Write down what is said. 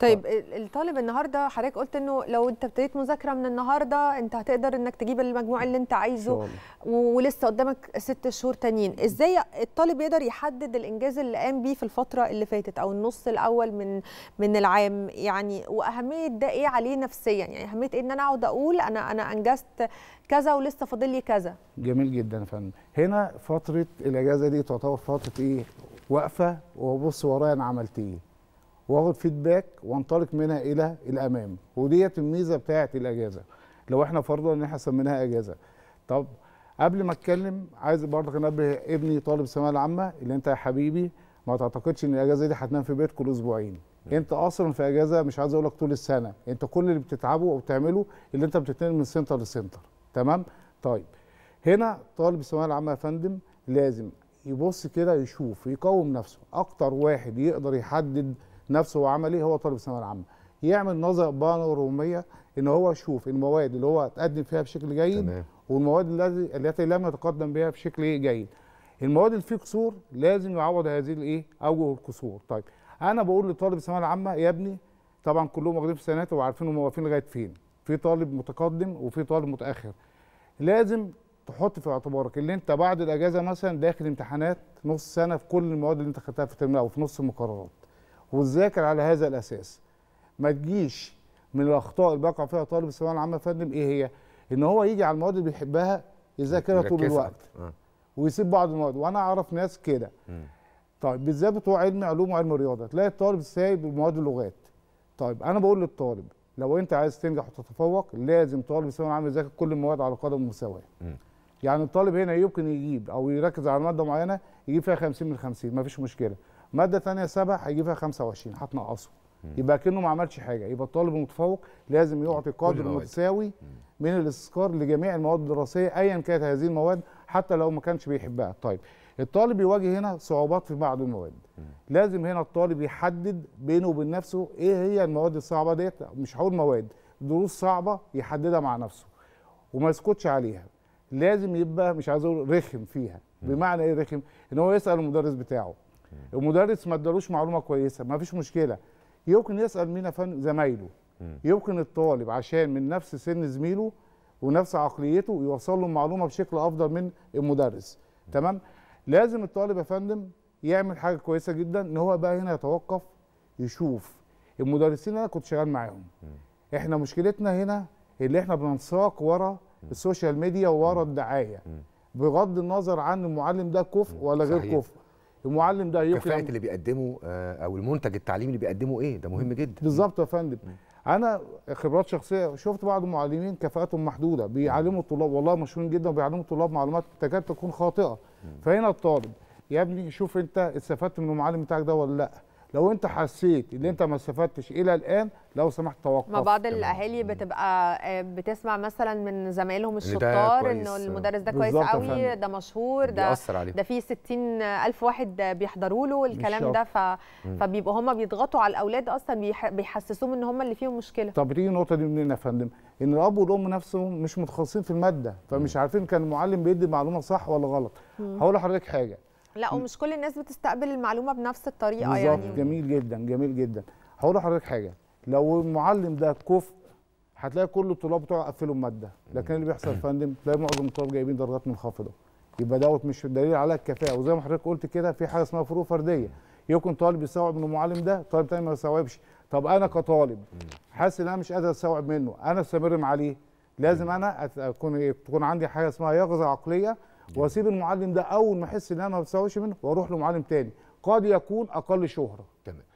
طيب الطالب النهارده حضرتك قلت انه لو انت ابتديت مذاكره من النهارده انت هتقدر انك تجيب المجموع اللي انت عايزه ولسه قدامك ست شهور تانيين ازاي الطالب يقدر يحدد الانجاز اللي قام بيه في الفتره اللي فاتت او النص الاول من من العام يعني واهميه ده ايه عليه نفسيا يعني اهميه ايه ان انا اقعد اقول انا انا انجزت كذا ولسه فاضل لي كذا جميل جدا يا فندم هنا فتره الاجازه دي تعتبر فتره ايه واقفه وبص ورايا انا عملت ايه واخد فيدباك وانطلق منها الى الامام وديت الميزه بتاعه الاجازه لو احنا فرضا ان احنا سميناها اجازه طب قبل ما اتكلم عايز برضك انبه ابني طالب الثانويه العامه اللي انت يا حبيبي ما تعتقدش ان الاجازه دي هتنام في كل اسبوعين نعم. انت اصلا في اجازه مش عايز اقول لك طول السنه انت كل اللي بتتعبه او بتعمله اللي انت بتتنقل من سنتر لسنتر تمام طيب هنا طالب الثانويه العامه يا فندم لازم يبص كده يشوف يقوم نفسه اكتر واحد يقدر يحدد نفسه وعملي ايه هو طالب الثانويه العامه يعمل نظره روميه ان هو يشوف المواد اللي هو اتقدم فيها بشكل جيد تمام. والمواد التي التي لم يتقدم بها بشكل جيد المواد اللي فيه قصور لازم يعوض هذه الايه اوجه القصور طيب انا بقول لطالب الثانويه العامه يا ابني طبعا كلهم واخدين في سنات وعارفين هم واقفين لغايه فين في طالب متقدم وفي طالب متاخر لازم تحط في اعتبارك ان انت بعد الاجازه مثلا داخل امتحانات نص سنه في كل المواد اللي انت خدتها في الترم او في نص المقررات وتذاكر على هذا الاساس ما تجيش من الاخطاء اللي بيقع فيها طالب الثانويه العامه يا فندم ايه هي؟ ان هو يجي على المواد اللي بيحبها يذاكرها طول الوقت آه. ويسيب بعض المواد وانا اعرف ناس كده طيب بالذات بتوع علم علوم وعلم رياضه تلاقي الطالب سايب مواد اللغات طيب انا بقول للطالب لو انت عايز تنجح وتتفوق لازم طالب الثانويه العامه يذاكر كل المواد على قدم مساواه يعني الطالب هنا يمكن يجيب او يركز على ماده معينه يجيب فيها 50 من 50 ما فيش مشكله ماده ثانيه سبع هيجيبها 25 هتنقصه يبقى كانه ما عملش حاجه يبقى الطالب المتفوق لازم يعطي قدر متساوي من الاستذكار لجميع المواد الدراسيه ايا كانت هذه المواد حتى لو ما كانش بيحبها طيب الطالب يواجه هنا صعوبات في بعض المواد لازم هنا الطالب يحدد بينه وبين نفسه ايه هي المواد الصعبه ديت مش هقول مواد دروس صعبه يحددها مع نفسه وما يسكتش عليها لازم يبقى مش عايز اقول رخم فيها بمعنى ايه رخم ان هو يسال المدرس بتاعه المدرس ما ادالوش معلومه كويسه ما فيش مشكله يمكن يسال مين فن زمايله يمكن الطالب عشان من نفس سن زميله ونفس عقليته يوصل له المعلومه بشكل افضل من المدرس تمام لازم الطالب يا فندم يعمل حاجه كويسه جدا ان هو بقى هنا يتوقف يشوف المدرسين انا كنت شغال معاهم احنا مشكلتنا هنا اللي احنا بننساق ورا السوشيال ميديا ورا الدعايه بغض النظر عن المعلم ده كفء ولا غير كفء المعلم ده يقيم كفاءه اللي بيقدمه آه، او المنتج التعليمي اللي بيقدمه ايه ده مهم جدا بالظبط يا فندم انا خبرات شخصيه شفت بعض المعلمين كفاءتهم محدوده بيعلموا الطلاب والله مشهورين جدا وبيعلموا الطلاب معلومات تكاد تكون خاطئه فهنا الطالب يا ابني شوف انت استفدت من المعلم بتاعك ده ولا لا لو انت حسيت ان انت ما استفدتش الى الان لو سمحت توقف ما بعض الاهالي بتبقى آه، بتسمع مثلا من زمايلهم الشطار انه المدرس ده كويس قوي ده مشهور ده ده في 60 الف واحد بيحضروا له الكلام ده ف... فبيبقوا هم بيضغطوا على الاولاد اصلا بيحسسوهم ان هم اللي فيهم مشكله طب دي النقطه دي منين يا فندم ان الاب والام نفسهم مش متخصصين في الماده فمش عارفين كان المعلم بيدي معلومه صح ولا غلط هقول لحضرتك حاجه لا ومش كل الناس بتستقبل المعلومه بنفس الطريقه يعني يعني جميل جدا جميل جدا هقول لحضرتك حاجه لو المعلم ده كفء هتلاقي كل الطلاب بتوعه قفلوا الماده لكن اللي بيحصل يا فندم تلاقي معظم الطلاب جايبين درجات منخفضه يبقى دوت مش دليل على الكفاءه وزي ما حضرتك قلت كده في حاجه اسمها فروق فرديه يكون طالب يستوعب من المعلم ده طالب تاني ما يستوعبش طب انا كطالب حاسس ان انا مش قادر استوعب منه انا استمر عليه لازم انا اكون إيه؟ تكون عندي حاجه اسمها يقظه عقليه واسيب المعلم ده اول ما احس ان انا ما بستواش منه واروح لمعلم تاني قد يكون اقل شهره تمام